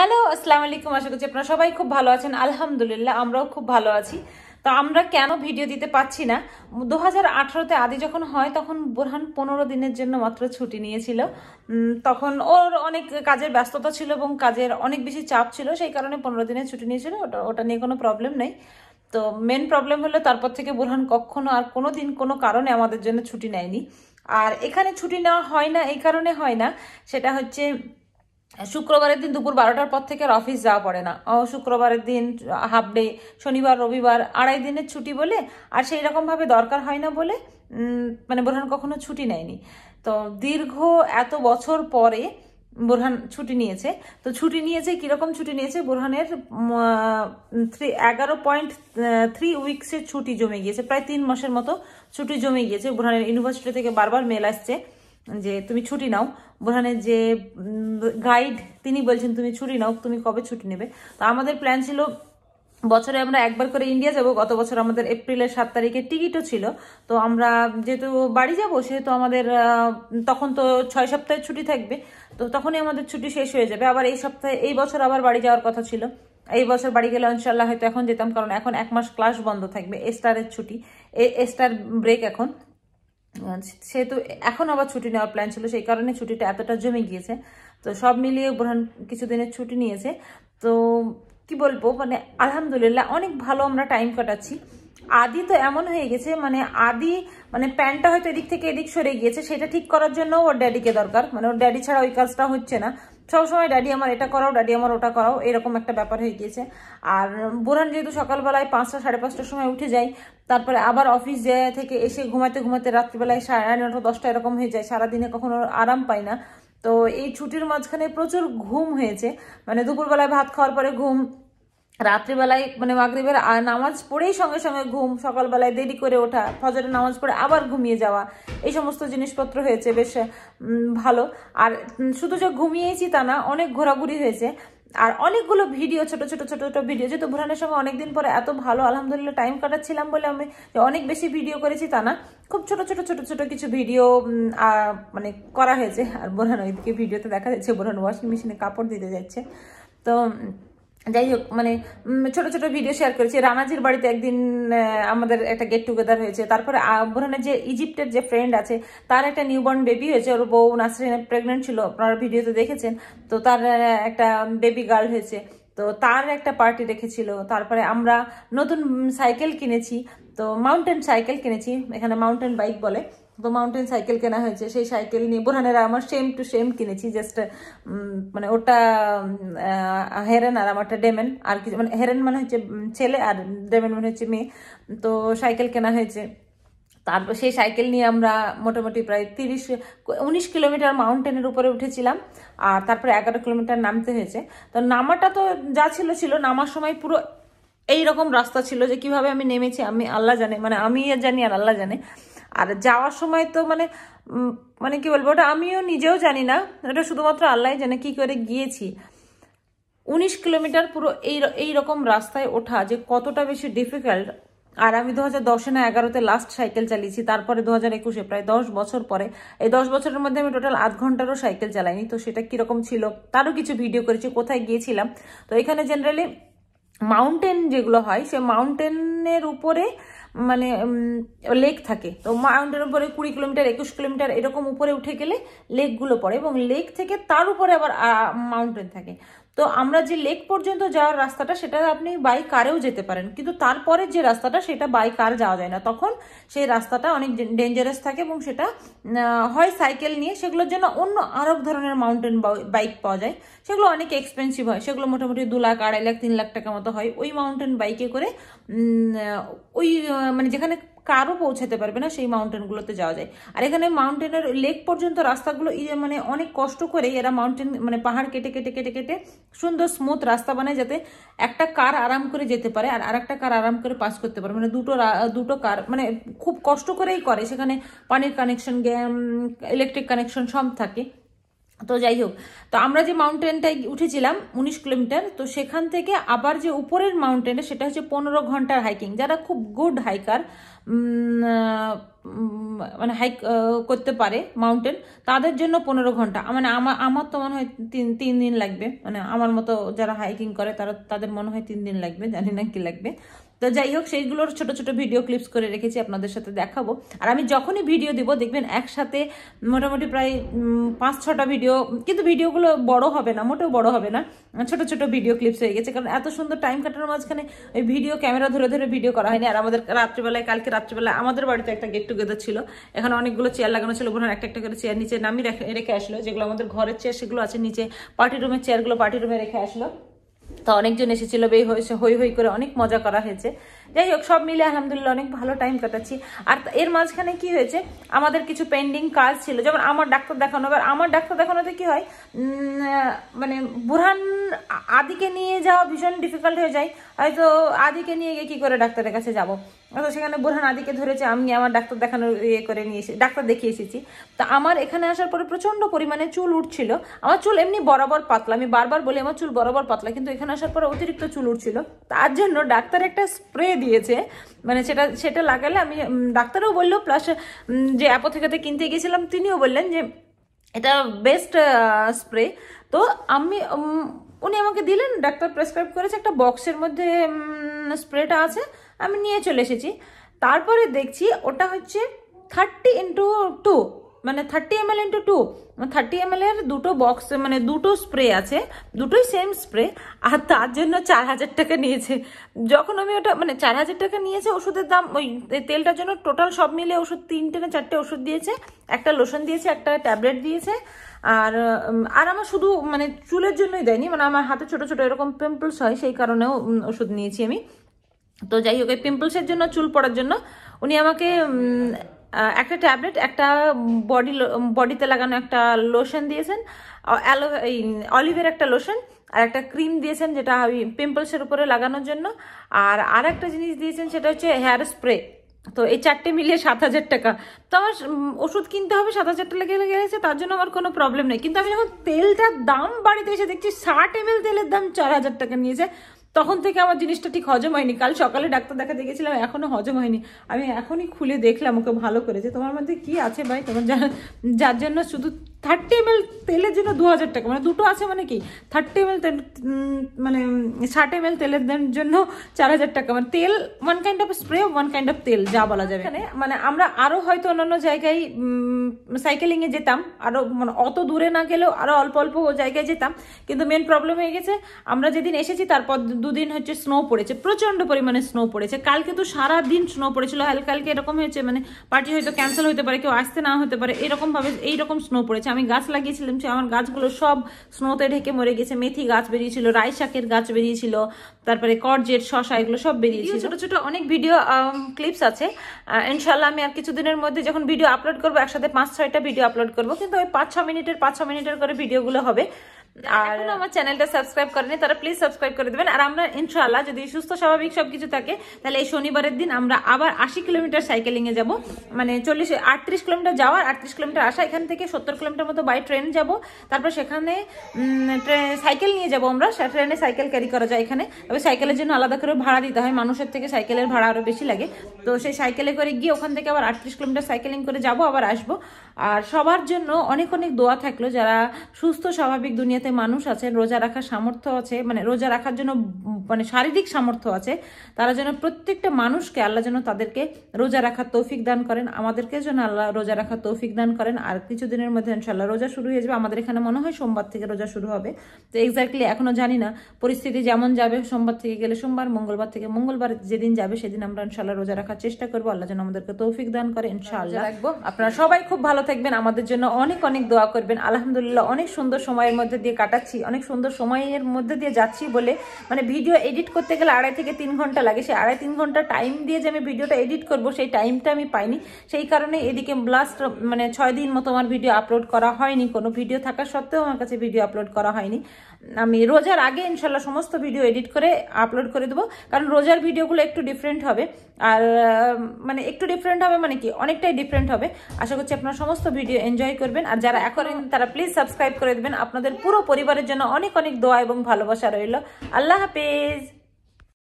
hello আসসালামু আলাইকুম আশা করছি আপনারা সবাই খুব ভালো আছেন আলহামদুলিল্লাহ আমরাও খুব ভালো আছি তো আমরা কেন ভিডিও দিতে পারছি না দু হাজার আঠারোতে আদি যখন হয় তখন বোরহান পনেরো দিনের জন্য মাত্র ছুটি নিয়েছিল তখন ওর অনেক কাজের ব্যস্ততা ছিল এবং কাজের অনেক বেশি চাপ ছিল সেই কারণে পনেরো দিনের ছুটি নিয়েছিল ওটা ওটা নিয়ে কোনো প্রবলেম নেই তো মেন প্রবলেম হলো তারপর থেকে বোরহান কখনো আর কোনো দিন কোনো কারণে আমাদের জন্য ছুটি নেয়নি আর এখানে ছুটি নেওয়া হয় না এই কারণে হয় না সেটা হচ্ছে শুক্রবারের দিন দুপুর বারোটার পর থেকে আর অফিস যাওয়া পড়ে না শুক্রবারের দিন হাফ ডে শনিবার রবিবার আড়াই দিনের ছুটি বলে আর সেই রকমভাবে দরকার হয় না বলে মানে বোরহান কখনো ছুটি নেয়নি তো দীর্ঘ এত বছর পরে বোরহান ছুটি নিয়েছে তো ছুটি নিয়েছে কীরকম ছুটি নিয়েছে বোরহানের থ্রি এগারো পয়েন্ট থ্রি উইকসের ছুটি জমে গিয়েছে প্রায় তিন মাসের মতো ছুটি জমে গিয়েছে বোরহানের ইউনিভার্সিটি থেকে বারবার মেল আসছে যে তুমি ছুটি নাও বোঝানে যে গাইড তিনি বলছেন তুমি ছুটি নাও তুমি কবে ছুটি নেবে তো আমাদের প্ল্যান ছিল বছরে আমরা একবার করে ইন্ডিয়া যাব গত বছর আমাদের এপ্রিলের সাত তারিখে টিকিটও ছিল তো আমরা যেহেতু বাড়ি যাব সেহেতু আমাদের তখন তো ছয় সপ্তাহের ছুটি থাকবে তো তখনই আমাদের ছুটি শেষ হয়ে যাবে আবার এই সপ্তাহে এই বছর আবার বাড়ি যাওয়ার কথা ছিল এই বছর বাড়ি গেলে ইনশাল্লাহ হয়তো এখন যেতাম কারণ এখন এক মাস ক্লাস বন্ধ থাকবে এস্টারের ছুটি এস্টার ব্রেক এখন সেহেতু এখন আবার ছুটি নেওয়ার প্ল্যান ছিল সেই কারণে ছুটিটা এতটা জমে গিয়েছে তো সব মিলিয়ে বোরহান কিছুদিনের ছুটি নিয়েছে তো কি বলবো মানে আলহামদুলিল্লাহ অনেক ভালো আমরা টাইম কাটাচ্ছি আদি তো এমন হয়ে গেছে মানে আদি মানে প্যান্টটা হয়তো এদিক থেকে এদিক সরে গিয়েছে সেটা ঠিক করার জন্য ওর ড্যাডিকে দরকার মানে ওর ড্যাডি ছাড়া ওই কাজটা হচ্ছে না সবসময় ড্যাডি আমার এটা করাও ড্যাডি আমার ওটা করাও এরকম একটা ব্যাপার হয়ে গিয়েছে আর বোরান যেহেতু সকালবেলায় পাঁচটা সাড়ে পাঁচটার সময় উঠে যায় তারপরে আবার অফিস থেকে এসে ঘুমাতে ঘুমাতে রাত্রিবেলায় সাড়ে নটা দশটা এরকম হয়ে যায় সারাদিনে কখনো আরাম পাই না তো এই ছুটির মাঝখানে প্রচুর ঘুম হয়েছে মানে দুপুরবেলায় ভাত খাওয়ার পরে ঘুম রাত্রিবেলায় মানে মাগরীবের নামাজ পড়েই সঙ্গে সঙ্গে ঘুম সকালবেলায় দেরি করে ওঠা ফজরের নামাজ পড়ে আবার ঘুমিয়ে যাওয়া এই সমস্ত জিনিসপত্র হয়েছে বেশ ভালো আর শুধু যে ঘুমিয়েছি তা না অনেক ঘোরাঘুরি হয়েছে আর অনেকগুলো ভিডিও ছোট ছোট ছোট ছোট ভিডিও যেহেতু ভুরানের সঙ্গে অনেকদিন পরে এত ভালো আলহামদুলিল্লাহ টাইম কাটাচ্ছিলাম বলে আমি অনেক বেশি ভিডিও করেছি তা না খুব ছোট ছোট ছোট ছোট কিছু ভিডিও মানে করা হয়েছে আর বোরহান ওইদিকে ভিডিওতে দেখা যাচ্ছে বোরহান ওয়াশিং মেশিনে কাপড় দিতে যাচ্ছে তো যাই হোক মানে ছোট ছোট ভিডিও শেয়ার করেছি রানাজির বাড়িতে একদিন আমাদের একটা গেট টুগেদার হয়েছে তারপরে আবরণের যে ইজিপ্টের যে ফ্রেন্ড আছে তার একটা নিউবর্ন বেবি হয়েছে ওর বউ নাসরিনা প্রেগনেন্ট ছিল আপনারা ভিডিওতে দেখেছেন তো তার একটা বেবি গার্ল হয়েছে তো তার একটা পার্টি রেখেছিল তারপরে আমরা নতুন সাইকেল কিনেছি তো মাউন্টেন সাইকেল কিনেছি এখানে মাউন্টেন বাইক বলে তো মাউন্টেন সাইকেল কেনা হয়েছে সেই সাইকেল নিয়ে বোরহানের আমার সেম টু সেম কিনেছি জাস্ট মানে ওটা হেরেন আর আমারটা ডেমেন আর কিছু মানে হেরেন মানে হচ্ছে ছেলে আর ডেমেন মানে হচ্ছে মেয়ে তো সাইকেল কেনা হয়েছে তারপর সেই সাইকেল নিয়ে আমরা মোটামুটি প্রায় তিরিশ উনিশ কিলোমিটার মাউন্টেনের উপরে উঠেছিলাম আর তারপরে এগারো কিলোমিটার নামতে হয়েছে তো নামাটা তো যা ছিল ছিল নামার সময় পুরো এই রকম রাস্তা ছিল যে কিভাবে আমি নেমেছি আমি আল্লাহ জানে মানে আমি জানি আর আল্লাহ জানে আর যাওয়ার সময় তো মানে মানে কি বলবো ওটা আমিও নিজেও জানি না ওটা শুধুমাত্র আল্লাহ জানে কি করে গিয়েছি উনিশ কিলোমিটার পুরো এই এই রকম রাস্তায় ওঠা যে কতটা বেশি ডিফিকাল্ট আর আমি দু হাজার দশে না এগারোতে লাস্ট সাইকেল চালিয়েছি তারপরে দু হাজার একুশে প্রায় দশ বছর পরে এই দশ বছরের মধ্যে আমি টোটাল আধ ঘন্টারও সাইকেল চালাইনি তো সেটা কীরকম ছিল তারও কিছু ভিডিও করেছি কোথায় গিয়েছিলাম তো এখানে জেনারেলি মাউন্টেন যেগুলো হয় সে মাউন্টেনের উপরে মানে লেক থাকে তো মাউন্টের উপরে কুড়ি কিলোমিটার একুশ কিলোমিটার এরকম উপরে উঠে গেলে লেকগুলো পড়ে এবং লেক থেকে তার উপরে আবার মাউন্টেন থাকে তো আমরা যে লেক পর্যন্ত যাওয়ার রাস্তাটা সেটা আপনি বাই কারেও যেতে পারেন কিন্তু তারপরে যে রাস্তাটা সেটা বাই কার যাওয়া যায় না তখন সেই রাস্তাটা অনেক ডেঞ্জারাস থাকে এবং সেটা হয় সাইকেল নিয়ে সেগুলোর জন্য অন্য আরও ধরনের মাউন্টেন বাইক পাওয়া যায় সেগুলো অনেক এক্সপেন্সিভ হয় সেগুলো মোটামুটি দু লাখ আড়াই লাখ তিন লাখ টাকা মতো হয় ওই মাউন্টেন বাইকে করে ওই মানে যেখানে কারও পৌঁছাতে পারবে না সেই মাউন্টেনগুলোতে যাওয়া যায় আর এখানে মাউন্টেনের লেক পর্যন্ত রাস্তাগুলো ইয়ে মানে অনেক কষ্ট করে এরা মাউন্টেন মানে পাহাড় কেটে কেটে কেটে কেটে সুন্দর স্মুথ রাস্তা বানায় যাতে একটা কার আরাম করে যেতে পারে আর আরেকটা কার আরাম করে পাস করতে পারে মানে দুটো দুটো কার মানে খুব কষ্ট করেই করে সেখানে পানির কানেকশন ইলেকট্রিক কানেকশন সব থাকে তো যাই হোক তো আমরা যে মাউন্টেনটায় উঠেছিলাম উনিশ কিলোমিটার তো সেখান থেকে আবার যে উপরের মাউন্টেনটা সেটা হচ্ছে পনেরো ঘন্টার হাইকিং যারা খুব গুড হাইকার মানে হাইক করতে পারে মাউন্টেন তাদের জন্য পনেরো ঘন্টা মানে আমার আমার তো মনে হয় তিন তিন দিন লাগবে মানে আমার মতো যারা হাইকিং করে তারা তাদের মনে হয় তিন দিন লাগবে জানি না কি লাগবে তো যাই হোক সেইগুলোর ছোট ছোট ভিডিও ক্লিপস করে রেখেছি আপনাদের সাথে দেখাবো আর আমি যখনই ভিডিও দিব দেখবেন একসাথে মোটামুটি প্রায় পাঁচ ছটা ভিডিও কিন্তু ভিডিওগুলো বড় হবে না মোটেও বড় হবে না ছোট ছোট ভিডিও ক্লিপস হয়ে গেছে কারণ এত সুন্দর টাইম কাটানোর মাঝখানে ওই ভিডিও ক্যামেরা ধরে ধরে ভিডিও করা হয়নি আর আমাদের রাত্রিবেলায় কালকে রাত্রিবেলায় আমাদের বাড়িতে একটা গেট টুগেদার ছিল এখানে অনেকগুলো চেয়ার লাগানো ছিল ওখানে একটা একটা করে চেয়ার নিচে রেখে রেখে আসলো যেগুলো আমাদের ঘরের চেয়ার সেগুলো আছে নিচে পার্টি রুমের চেয়ারগুলো পার্টি রুমে রেখে আসলো তা অনেকজন এসেছিল বেই হয়েছে হই হই করে অনেক মজা করা হয়েছে যাই হোক সব মিলে আলহামদুলিল্লাহ অনেক ভালো টাইম কাটাচ্ছি আর এর মাঝখানে কি হয়েছে আমাদের কিছু পেন্ডিং কাজ ছিল যেমন আমার ডাক্তার দেখানো এবার আমার ডাক্তার দেখানোতে কি হয় মানে বুড়ান আদিকে নিয়ে যাওয়া ভীষণ ডিফিকাল্ট হয়ে যায় হয়তো আদিকে নিয়ে গিয়ে কী করে ডাক্তারের কাছে যাবো তো সেখানে বুরহান আদিকে ধরেছে আমি আমার ডাক্তার দেখানোর ইয়ে করে নিয়ে এসে ডাক্তার দেখিয়ে এসেছি তো আমার এখানে আসার পরে প্রচণ্ড পরিমাণে চুল উঠছিল আমার চুল এমনি বরাবর পাতলা আমি বারবার বলি আমার চুল বরাবর পাতলা কিন্তু এখানে আসার পর অতিরিক্ত চুল উঠছিল তার জন্য ডাক্তার একটা স্প্রে দিয়েছে মানে সেটা সেটা লাগালে আমি ডাক্তারও বললো প্লাস যে অ্যাপো থেকে কিনতে গিয়েছিলাম তিনিও বললেন যে এটা বেস্ট স্প্রে তো আমি উনি আমাকে দিলেন ডাক্তার প্রেসক্রাইব করেছে একটা বক্সের মধ্যে স্প্রেটা আছে আমি নিয়ে চলে এসেছি তারপরে দেখছি ওটা হচ্ছে থার্টি ইন্টু টু মানে thirty M L into two thirty M L এর দুটো বক্স মানে দুটো স্প্রে আছে দুটোই সেম স্প্রে আর তার জন্য চার হাজার টাকা নিয়েছে যখন আমি ওটা মানে চার হাজার টাকা নিয়েছে ওষুধের দাম ওই তেলটার জন্য টোটাল সব মিলে ওষুধ তিনটে না চারটে ওষুধ দিয়েছে একটা লোশন দিয়েছে একটা ট্যাবলেট দিয়েছে আর আর আমার শুধু মানে চুলের জন্যই দেয়নি মানে আমার হাতে ছোট ছোট এরকম পিম্পলস হয় সেই কারণেও ওষুধ নিয়েছি আমি তো যাই হোক এই পিম্পলসের জন্য চুল পড়ার জন্য উনি আমাকে একটা ট্যাবলেট একটা বডি বডিতে লাগানো একটা লোশন দিয়েছেন অ্যালো অলিভের একটা লোশন আর একটা ক্রিম দিয়েছেন যেটা ওই পিম্পলসের উপরে লাগানোর জন্য আর আর একটা জিনিস দিয়েছেন সেটা হচ্ছে হেয়ার স্প্রে তো এই চারটে মিলিয়ে সাত হাজার টাকা তো আমার ওষুধ কিনতে হবে সাত হাজার টাকা লেগে গেছে তার জন্য আমার কোনো প্রবলেম নেই কিন্তু আমি যখন তেলটার দাম বাড়িতে এসে দেখছি ষাট এম তেলের দাম চার হাজার টাকা নিয়েছে তখন থেকে আমার জিনিসটা ঠিক হজম হয়নি কাল সকালে ডাক্তার দেখাতে গেছিলাম এখনও হজম হয়নি আমি এখনই খুলে দেখলাম ওকে ভালো করেছে তোমার মধ্যে কি আছে ভাই তোমার যার জন্য শুধু থার্টি এম এল তেলের জন্য দু হাজার টাকা মানে দুটো আছে মানে কি থার্টি এম এল তেল মানে ষাট এম এল তেলের জন্য চার হাজার টাকা মানে তেল one kind of spray one kind of তেল যা বলা যাবে এখানে মানে আমরা আরও হয়তো অন্যান্য জায়গায় সাইকেলিংয়ে যেতাম আরও মানে অত দূরে না গেলেও আরও অল্প অল্প জায়গায় যেতাম কিন্তু মেন প্রবলেম হয়ে গেছে আমরা যেদিন এসেছি তারপর দুদিন হচ্ছে স্নো পড়েছে প্রচণ্ড পরিমাণে স্নো পড়েছে কালকে তো সারা দিন স্নো পড়েছিল হালকা হালকা এরকম হয়েছে মানে পার্টি হয়তো ক্যান্সেল হতে পারে কেউ আসতে না হতে পারে এরকমভাবে এইরকম স্নো পড়েছে হচ্ছে আমি গাছ লাগিয়েছিলাম আমার গাছগুলো সব স্নোতে ঢেকে মরে গেছে মেথি গাছ বেরিয়েছিল রায় শাকের গাছ বেরিয়েছিল তারপরে করজেট শশা এগুলো সব বেরিয়েছিল ছোটো ছোটো অনেক ভিডিও ক্লিপস আছে ইনশাল্লাহ আমি আর কিছুদিনের মধ্যে যখন ভিডিও আপলোড করবো একসাথে পাঁচ ছয়টা ভিডিও আপলোড করবো কিন্তু ওই পাঁচ ছ মিনিটের পাঁচ ছ মিনিটের করে ভিডিওগুলো হবে আর আমার চ্যানেলটা সাবস্ক্রাইব করেনি তারা প্লিজ সাবস্ক্রাইব করে দেবেন আর আমরা ইনশাআল্লাহ যদি সুস্থ স্বাভাবিক সবকিছু থাকে তাহলে এই শনিবারের দিন আমরা আবার আশি কিলোমিটার সাইকেলিং এ যাব মানে চল্লিশ আটত্রিশ কিলোমিটার যাওয়ার আটত্রিশ কিলোমিটার আসা এখান থেকে সত্তর কিলোমিটার মতো বাই ট্রেন যাবো তারপর সেখানে সাইকেল নিয়ে যাবো আমরা ট্রেনে সাইকেল ক্যারি করা যায় এখানে তবে সাইকেলের জন্য আলাদা করে ভাড়া দিতে হয় মানুষের থেকে সাইকেলের ভাড়া আরও বেশি লাগে তো সেই সাইকেলে করে গিয়ে ওখান থেকে আবার আটত্রিশ কিলোমিটার সাইকেলিং করে যাবো আবার আসবো আর সবার জন্য অনেক অনেক দোয়া থাকলো যারা সুস্থ স্বাভাবিক দুনিয়াতে যাতে মানুষ আছে রোজা রাখার সামর্থ্য আছে মানে রোজা রাখার জন্য মানে শারীরিক সামর্থ্য আছে তারা যেন প্রত্যেকটা মানুষকে আল্লাহ যেন তাদেরকে রোজা রাখার তৌফিক দান করেন আমাদেরকে যেন আল্লাহ রোজা রাখার তৌফিক দান করেন আর কিছুদিনের মধ্যে ইনশাল্লাহ রোজা শুরু হয়ে যাবে আমাদের এখানে মনে হয় সোমবার থেকে রোজা শুরু হবে তো এক্স্যাক্টলি এখনও জানি না পরিস্থিতি যেমন যাবে সোমবার থেকে গেলে সোমবার মঙ্গলবার থেকে মঙ্গলবার যেদিন যাবে সেদিন আমরা ইনশাল্লাহ রোজা রাখার চেষ্টা করবো আল্লাহ যেন আমাদেরকে তৌফিক দান করে ইনশাআল্লাহ রাখবো আপনারা সবাই খুব ভালো থাকবেন আমাদের জন্য অনেক অনেক দোয়া করবেন আলহামদুলিল্লাহ অনেক সুন্দর সময়ের মধ্যে দিয়ে কাটাচ্ছি অনেক সুন্দর সময়ের মধ্যে দিয়ে যাচ্ছি বলে মানে ভিডিও এডিট করতে গেলে আড়াই থেকে তিন ঘন্টা লাগে সেই আড়াই তিন ঘন্টা টাইম দিয়ে যে আমি ভিডিওটা এডিট করব সেই টাইমটা আমি পাইনি সেই কারণে এদিকে লাস্ট মানে ছয় দিন মতো আমার ভিডিও আপলোড করা হয়নি কোনো ভিডিও থাকা সত্ত্বেও আমার কাছে ভিডিও আপলোড করা হয়নি আমি রোজার আগে ইনশাল্লাহ সমস্ত ভিডিও এডিট করে আপলোড করে দেবো কারণ রোজার ভিডিওগুলো একটু ডিফারেন্ট হবে আর মানে একটু ডিফারেন্ট হবে মানে কি অনেকটাই ডিফারেন্ট হবে আশা করছি আপনারা সমস্ত ভিডিও এনজয় করবেন আর যারা এখন তারা প্লিজ সাবস্ক্রাইব করে দেবেন আপনাদের পুরো পরিবারের জন্য অনেক অনেক দোয়া এবং ভালোবাসা রইল আল্লাহ হাফেজ